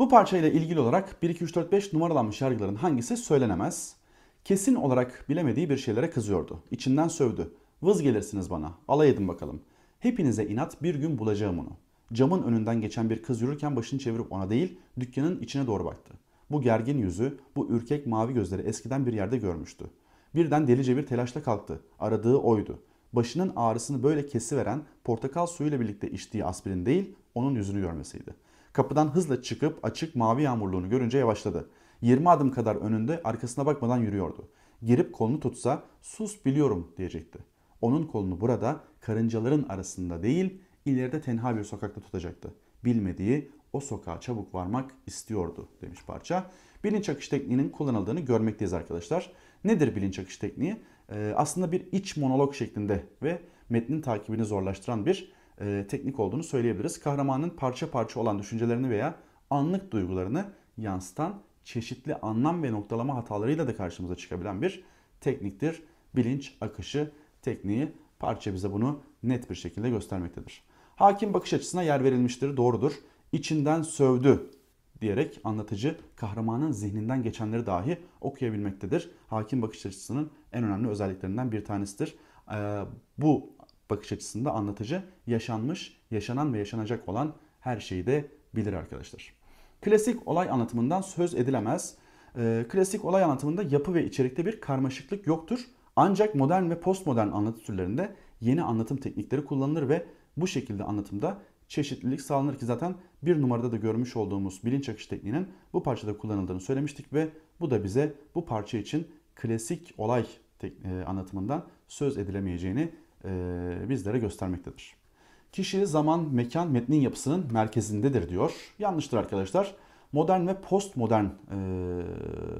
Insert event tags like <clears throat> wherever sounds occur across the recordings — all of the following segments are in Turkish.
Bu parçayla ilgili olarak 1, 2, 3, 4, 5 numaralanmış yargıların hangisi söylenemez. Kesin olarak bilemediği bir şeylere kızıyordu. İçinden sövdü. Vız gelirsiniz bana. Alay edin bakalım. Hepinize inat bir gün bulacağım onu. Camın önünden geçen bir kız yürürken başını çevirip ona değil dükkanın içine doğru baktı. Bu gergin yüzü, bu ürkek mavi gözleri eskiden bir yerde görmüştü. Birden delice bir telaşla kalktı. Aradığı oydu. Başının ağrısını böyle kesiveren portakal suyuyla birlikte içtiği aspirin değil, onun yüzünü görmesiydi. Kapıdan hızla çıkıp açık mavi yağmurluğunu görünce yavaşladı. 20 adım kadar önünde arkasına bakmadan yürüyordu. Girip kolunu tutsa sus biliyorum diyecekti. Onun kolunu burada karıncaların arasında değil ileride tenha bir sokakta tutacaktı. Bilmediği o sokağa çabuk varmak istiyordu demiş parça. Bilinç akış tekniğinin kullanıldığını görmekteyiz arkadaşlar. Nedir bilinç akış tekniği? Ee, aslında bir iç monolog şeklinde ve metnin takibini zorlaştıran bir e, teknik olduğunu söyleyebiliriz. Kahramanın parça parça olan düşüncelerini veya anlık duygularını yansıtan çeşitli anlam ve noktalama hatalarıyla da karşımıza çıkabilen bir tekniktir. Bilinç akışı tekniği parça bize bunu net bir şekilde göstermektedir. Hakim bakış açısına yer verilmiştir, doğrudur. İçinden sövdü diyerek anlatıcı kahramanın zihninden geçenleri dahi okuyabilmektedir. Hakim bakış açısının en önemli özelliklerinden bir tanesidir. Ee, bu bakış açısında anlatıcı yaşanmış, yaşanan ve yaşanacak olan her şeyi de bilir arkadaşlar. Klasik olay anlatımından söz edilemez. Ee, klasik olay anlatımında yapı ve içerikte bir karmaşıklık yoktur. Ancak modern ve postmodern anlatı türlerinde yeni anlatım teknikleri kullanılır ve bu şekilde anlatımda çeşitlilik sağlanır ki zaten bir numarada da görmüş olduğumuz bilinç akış tekniğinin bu parçada kullanıldığını söylemiştik ve bu da bize bu parça için klasik olay e, anlatımından söz edilemeyeceğini e, bizlere göstermektedir. Kişi zaman, mekan, metnin yapısının merkezindedir diyor. Yanlıştır arkadaşlar. Modern ve postmodern e,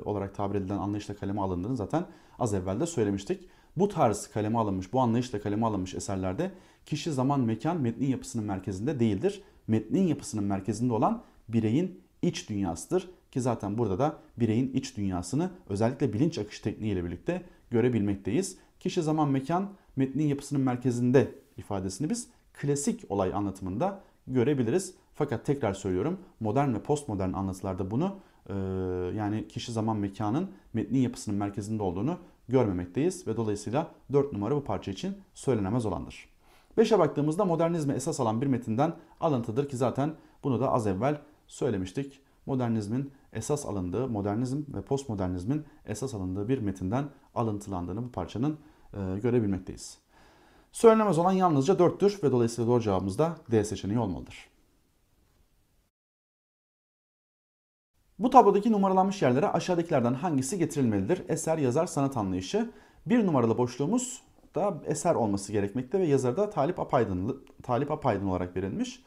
olarak tabir edilen anlayışla kaleme alındığını zaten az evvel de söylemiştik. Bu tarz kaleme alınmış, bu anlayışla kaleme alınmış eserlerde kişi, zaman, mekan, metnin yapısının merkezinde değildir. Metnin yapısının merkezinde olan bireyin iç dünyasıdır. Ki zaten burada da bireyin iç dünyasını özellikle bilinç akış tekniğiyle birlikte görebilmekteyiz. Kişi, zaman, mekan metnin yapısının merkezinde ifadesini biz klasik olay anlatımında görebiliriz. Fakat tekrar söylüyorum modern ve postmodern anlatılarda bunu e, yani kişi zaman mekanın metnin yapısının merkezinde olduğunu görmemekteyiz ve dolayısıyla 4 numara bu parça için söylenemez olandır. 5'e baktığımızda modernizme esas alan bir metinden alıntıdır ki zaten bunu da az evvel söylemiştik. Modernizmin esas alındığı, modernizm ve postmodernizmin esas alındığı bir metinden alıntılandığını bu parçanın e, görebilmekteyiz. Söylenemez olan yalnızca 4'tür ve dolayısıyla doğru cevabımız da D seçeneği olmalıdır. Bu tablodaki numaralanmış yerlere aşağıdakilerden hangisi getirilmelidir? Eser, yazar, sanat anlayışı. Bir numaralı boşluğumuz da eser olması gerekmekte ve yazar da Talip Apaydın, Talip Apaydın olarak verilmiş.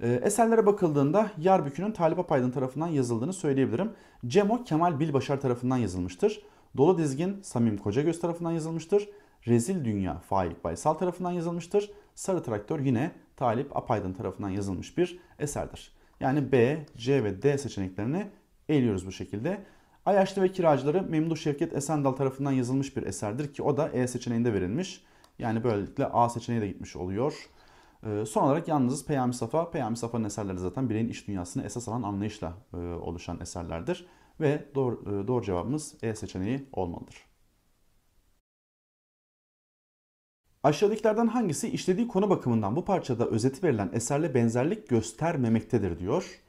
E, eserlere bakıldığında Yarbükü'nün Talip Apaydın tarafından yazıldığını söyleyebilirim. Cemo Kemal Bilbaşar tarafından yazılmıştır. Dolu dizgin Samim Kocagöz tarafından yazılmıştır. Rezil Dünya Faik Baysal tarafından yazılmıştır. Sarı Traktör yine Talip Apaydın tarafından yazılmış bir eserdir. Yani B, C ve D seçeneklerini eliyoruz bu şekilde. Ayaşlı ve Kiracıları Memduh Şevket Esendal tarafından yazılmış bir eserdir ki o da E seçeneğinde verilmiş. Yani böylelikle A seçeneği de gitmiş oluyor. Ee, son olarak yalnızız Peyami Safa. Peyami Safa'nın eserleri zaten bireyin iş dünyasını esas alan anlayışla e, oluşan eserlerdir. Ve doğru, e, doğru cevabımız E seçeneği olmalıdır. Aşağıdakilerden hangisi işlediği konu bakımından bu parçada özeti verilen eserle benzerlik göstermemektedir diyor.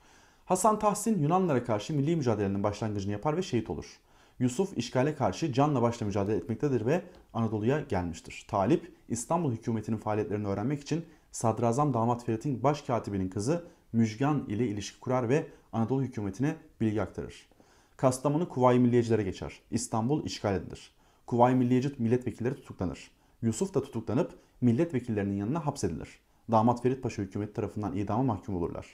Hasan Tahsin Yunanlara karşı milli mücadelenin başlangıcını yapar ve şehit olur. Yusuf işgale karşı canla başla mücadele etmektedir ve Anadolu'ya gelmiştir. Talip İstanbul hükümetinin faaliyetlerini öğrenmek için Sadrazam Damat Ferit'in başkatibinin kızı Müjgan ile ilişki kurar ve Anadolu hükümetine bilgi aktarır. Kastamonu Kuvayi Milliyecilere geçer. İstanbul işgal edilir. Kuvayi Milliyeci milletvekilleri tutuklanır. Yusuf da tutuklanıp milletvekillerinin yanına hapsedilir. Damat Ferit Paşa hükümeti tarafından idama mahkum olurlar.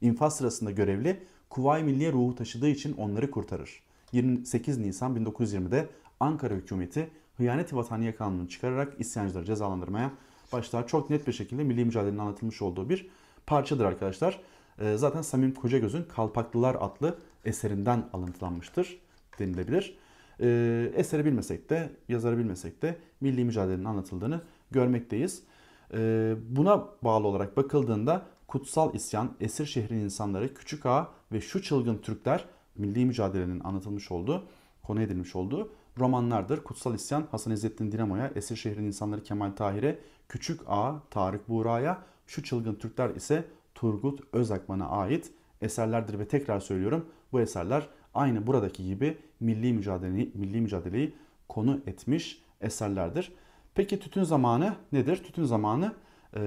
İnfaz sırasında görevli Kuvayi Milliye ruhu taşıdığı için onları kurtarır. 28 Nisan 1920'de Ankara hükümeti hıyaneti vataniye kanunu çıkararak isyancıları cezalandırmaya başlar. Çok net bir şekilde milli mücadelenin anlatılmış olduğu bir parçadır arkadaşlar. Ee, zaten Samim Kocagöz'ün Kalpaklılar adlı eserinden alıntılanmıştır denilebilir. E, eseri bilmesek de, yazarı bilmesek de milli mücadelenin anlatıldığını görmekteyiz. E, buna bağlı olarak bakıldığında Kutsal İsyan, Esir şehrin insanları, Küçük Ağa ve Şu Çılgın Türkler milli mücadelenin anlatılmış olduğu, konu edilmiş olduğu romanlardır. Kutsal İsyan, Hasan İzzettin Dinamo'ya, Esir şehrin insanları Kemal Tahir'e, Küçük Ağa, Tarık Buğra'ya, Şu Çılgın Türkler ise Turgut Özakman'a ait eserlerdir ve tekrar söylüyorum bu eserler aynı buradaki gibi milli mücadeleyi, milli mücadeleyi konu etmiş eserlerdir. Peki Tütün Zamanı nedir? Tütün Zamanı e,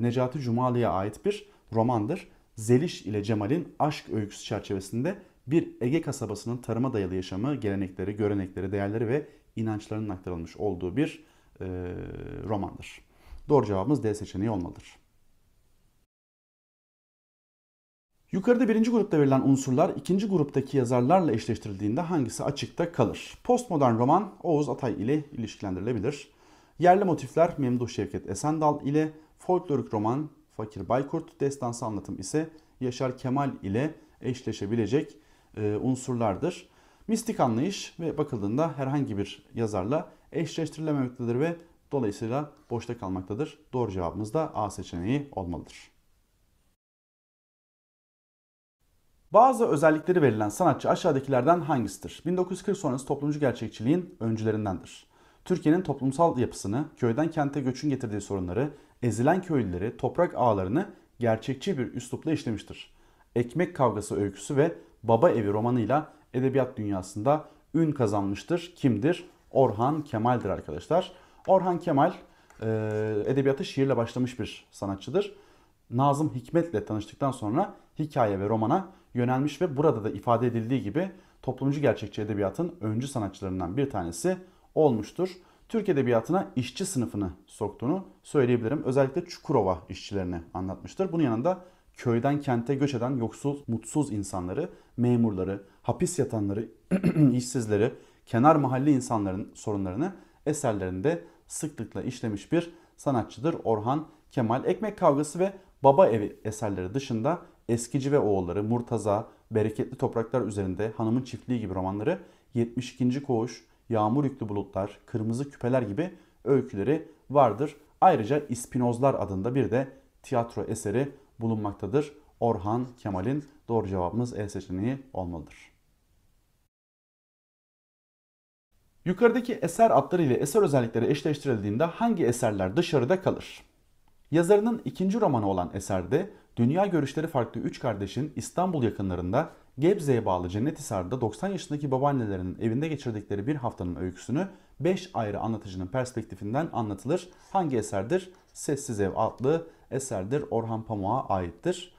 Necati Cumalı'ya ait bir romandır. Zeliş ile Cemal'in aşk öyküsü çerçevesinde bir Ege kasabasının tarıma dayalı yaşamı, gelenekleri, görenekleri, değerleri ve inançlarının aktarılmış olduğu bir e, romandır. Doğru cevabımız D seçeneği olmalıdır. Yukarıda birinci grupta verilen unsurlar ikinci gruptaki yazarlarla eşleştirildiğinde hangisi açıkta kalır? Postmodern roman Oğuz Atay ile ilişkilendirilebilir. Yerli motifler Memduh Şevket Esendal ile, folklorik roman Fakir Baykurt, destansı anlatım ise Yaşar Kemal ile eşleşebilecek e, unsurlardır. Mistik anlayış ve bakıldığında herhangi bir yazarla eşleştirilememektedir ve dolayısıyla boşta kalmaktadır. Doğru cevabımız da A seçeneği olmalıdır. Bazı özellikleri verilen sanatçı aşağıdakilerden hangisidir? 1940 sonrası toplumcu gerçekçiliğin öncülerindendir. Türkiye'nin toplumsal yapısını, köyden kente göçün getirdiği sorunları, ezilen köylüleri, toprak ağlarını gerçekçi bir üslupla işlemiştir. Ekmek Kavgası öyküsü ve Baba Evi romanıyla edebiyat dünyasında ün kazanmıştır. Kimdir? Orhan Kemal'dir arkadaşlar. Orhan Kemal e, edebiyatı şiirle başlamış bir sanatçıdır. Nazım Hikmet'le tanıştıktan sonra hikaye ve romana yönelmiş ve burada da ifade edildiği gibi toplumcu gerçekçi edebiyatın öncü sanatçılarından bir tanesi olmuştur. Türk edebiyatına işçi sınıfını soktuğunu söyleyebilirim. Özellikle Çukurova işçilerini anlatmıştır. Bunun yanında köyden kente göç eden yoksul, mutsuz insanları, memurları, hapis yatanları, <clears throat> işsizleri, kenar mahalle insanların sorunlarını eserlerinde sıklıkla işlemiş bir sanatçıdır Orhan Kemal. Ekmek Kavgası ve Baba Evi eserleri dışında Eskici ve Oğulları, Murtaza, Bereketli Topraklar Üzerinde, Hanımın Çiftliği gibi romanları, 72. Koğuş, Yağmur Yüklü Bulutlar, Kırmızı Küpeler gibi öyküleri vardır. Ayrıca İspinozlar adında bir de tiyatro eseri bulunmaktadır. Orhan Kemal'in doğru cevabımız E seçeneği olmalıdır. Yukarıdaki eser adları ile eser özellikleri eşleştirildiğinde hangi eserler dışarıda kalır? Yazarının ikinci romanı olan eserde Dünya görüşleri farklı üç kardeşin İstanbul yakınlarında Gebze'ye bağlı Cennethisar'da 90 yaşındaki babaannelerinin evinde geçirdikleri bir haftanın öyküsünü 5 ayrı anlatıcının perspektifinden anlatılır. Hangi eserdir? Sessiz Ev adlı eserdir. Orhan Pamuk'a aittir.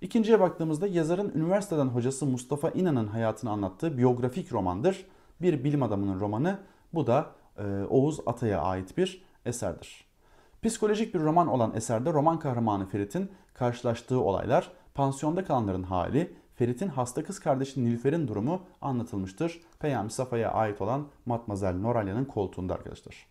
İkinciye baktığımızda yazarın üniversiteden hocası Mustafa İnan'ın hayatını anlattığı biyografik romandır. Bir bilim adamının romanı. Bu da e, Oğuz Atay'a ait bir eserdir. Psikolojik bir roman olan eserde roman kahramanı Ferit'in karşılaştığı olaylar, pansiyonda kalanların hali, Ferit'in hasta kız kardeşi Nilüfer'in durumu anlatılmıştır. Peyami Safa'ya ait olan Matmazel Noralya'nın koltuğunda arkadaşlar.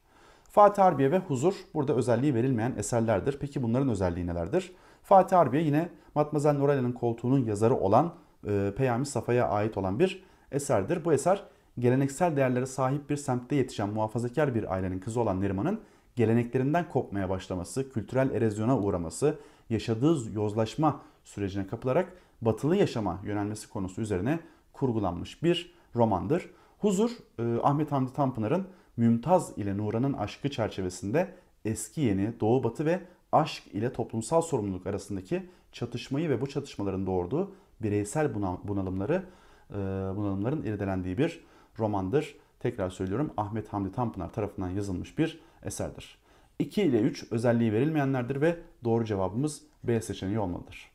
Fatih Harbiye ve Huzur burada özelliği verilmeyen eserlerdir. Peki bunların özelliği nelerdir? Fatih Harbiye yine Matmazel Noralya'nın koltuğunun yazarı olan e, Peyami Safa'ya ait olan bir eserdir. Bu eser geleneksel değerlere sahip bir semtte yetişen muhafazakar bir ailenin kızı olan Neriman'ın geleneklerinden kopmaya başlaması, kültürel erozyona uğraması yaşadığı yozlaşma sürecine kapılarak batılı yaşama yönelmesi konusu üzerine kurgulanmış bir romandır. Huzur, e, Ahmet Hamdi Tanpınar'ın Mümtaz ile Nuran'ın aşkı çerçevesinde eski yeni, doğu batı ve aşk ile toplumsal sorumluluk arasındaki çatışmayı ve bu çatışmaların doğurduğu bireysel bunalımları, e, bunalımların irdelendiği bir romandır. Tekrar söylüyorum Ahmet Hamdi Tanpınar tarafından yazılmış bir eserdir. 2 ile 3 özelliği verilmeyenlerdir ve doğru cevabımız B seçeneği olmalıdır.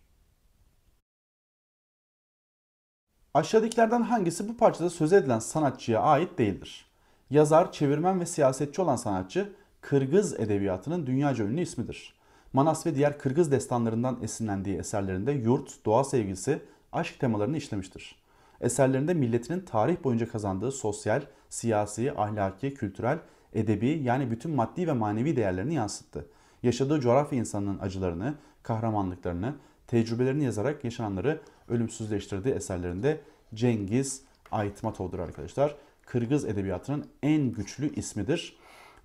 Aşağıdakilerden hangisi bu parçada söz edilen sanatçıya ait değildir? Yazar, çevirmen ve siyasetçi olan sanatçı Kırgız edebiyatının dünyaca ünlü ismidir. Manas ve diğer Kırgız destanlarından esinlendiği eserlerinde yurt, doğa sevgisi, aşk temalarını işlemiştir. Eserlerinde milletinin tarih boyunca kazandığı sosyal, siyasi, ahlaki, kültürel edebi yani bütün maddi ve manevi değerlerini yansıttı. Yaşadığı coğrafya insanının acılarını, kahramanlıklarını, tecrübelerini yazarak yaşananları ölümsüzleştirdiği eserlerinde Cengiz Aytmatov'dur arkadaşlar. Kırgız edebiyatının en güçlü ismidir.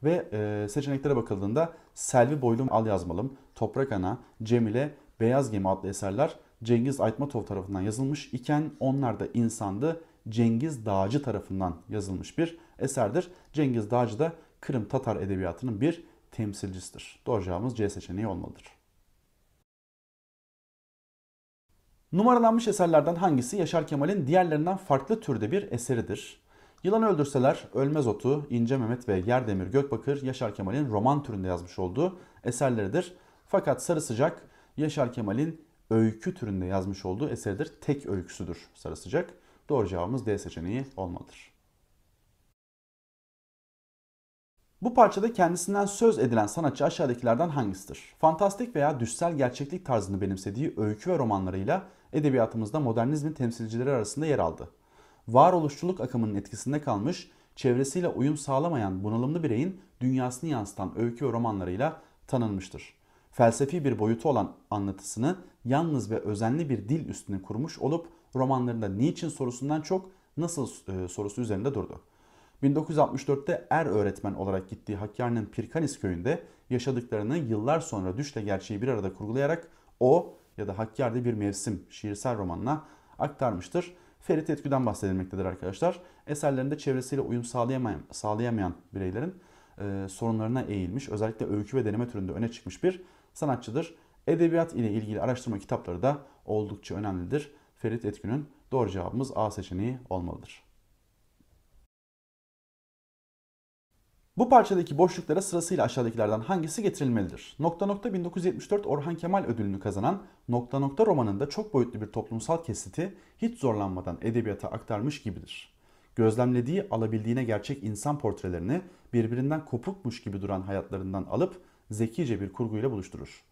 Ve e, seçeneklere bakıldığında Selvi Boylum Al Yazmalım, Toprak Ana, Cemile, Beyaz Gemi adlı eserler Cengiz Aytmatov tarafından yazılmış iken onlar da insandı Cengiz Dağcı tarafından yazılmış bir eserdir. Cengiz Dağcı da Kırım Tatar edebiyatının bir temsilcisidir. Doğru cevabımız C seçeneği olmalıdır. Numaralanmış eserlerden hangisi Yaşar Kemal'in diğerlerinden farklı türde bir eseridir? Yılan Öldürseler, Ölmez Otu, İnce Mehmet ve Yer Yerdemir Gökbakır Yaşar Kemal'in roman türünde yazmış olduğu eserleridir. Fakat Sarı Sıcak Yaşar Kemal'in öykü türünde yazmış olduğu eseridir. Tek öyküsüdür Sarı Sıcak. Doğru cevabımız D seçeneği olmalıdır. Bu parçada kendisinden söz edilen sanatçı aşağıdakilerden hangisidir? Fantastik veya düşsel gerçeklik tarzını benimsediği öykü ve romanlarıyla edebiyatımızda modernizmin temsilcileri arasında yer aldı. Varoluşçuluk akımının etkisinde kalmış, çevresiyle uyum sağlamayan bunalımlı bireyin dünyasını yansıtan öykü ve romanlarıyla tanınmıştır. Felsefi bir boyutu olan anlatısını yalnız ve özenli bir dil üstüne kurmuş olup romanlarında niçin sorusundan çok nasıl e, sorusu üzerinde durdu. 1964'te er öğretmen olarak gittiği Hakkari'nin Pirkanis köyünde yaşadıklarını yıllar sonra düşle gerçeği bir arada kurgulayarak o ya da Hakkari'de bir mevsim şiirsel romanına aktarmıştır. Ferit Etkü'den bahsedilmektedir arkadaşlar. Eserlerinde çevresiyle uyum sağlayamayan, sağlayamayan bireylerin e, sorunlarına eğilmiş, özellikle öykü ve deneme türünde öne çıkmış bir sanatçıdır. Edebiyat ile ilgili araştırma kitapları da oldukça önemlidir. Ferit Etkün'ün doğru cevabımız A seçeneği olmalıdır. Bu parçadaki boşluklara sırasıyla aşağıdakilerden hangisi getirilmelidir? Nokta nokta 1974 Orhan Kemal ödülünü kazanan Nokta nokta romanında çok boyutlu bir toplumsal kesiti hiç zorlanmadan edebiyata aktarmış gibidir. Gözlemlediği alabildiğine gerçek insan portrelerini birbirinden kopukmuş gibi duran hayatlarından alıp zekice bir kurguyla buluşturur.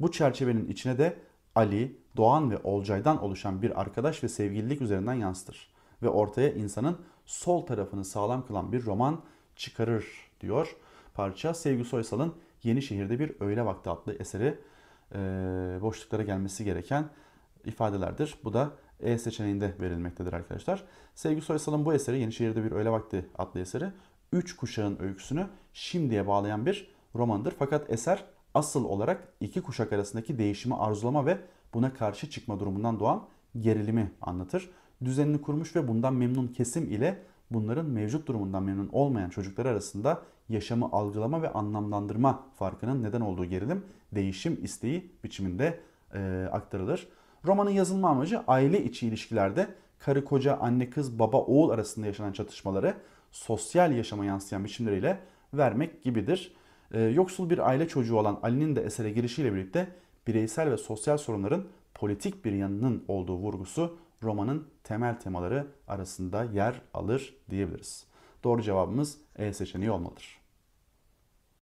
Bu çerçevenin içine de Ali, Doğan ve Olcay'dan oluşan bir arkadaş ve sevgililik üzerinden yansıtır ve ortaya insanın sol tarafını sağlam kılan bir roman çıkarır diyor parça. Sevgi Soysal'ın Yenişehir'de bir öğle vakti adlı eseri e, boşluklara gelmesi gereken ifadelerdir. Bu da E seçeneğinde verilmektedir arkadaşlar. Sevgi Soysal'ın bu eseri Yenişehir'de bir öğle vakti adlı eseri 3 kuşağın öyküsünü şimdiye bağlayan bir romandır. Fakat eser asıl olarak iki kuşak arasındaki değişimi arzulama ve buna karşı çıkma durumundan doğan gerilimi anlatır. Düzenini kurmuş ve bundan memnun kesim ile bunların mevcut durumundan memnun olmayan çocuklar arasında yaşamı algılama ve anlamlandırma farkının neden olduğu gerilim değişim isteği biçiminde e, aktarılır. Romanın yazılma amacı aile içi ilişkilerde karı koca, anne kız, baba oğul arasında yaşanan çatışmaları sosyal yaşama yansıyan biçimleriyle vermek gibidir. E, yoksul bir aile çocuğu olan Ali'nin de esere girişiyle birlikte bireysel ve sosyal sorunların politik bir yanının olduğu vurgusu romanın temel temaları arasında yer alır diyebiliriz. Doğru cevabımız E seçeneği olmalıdır.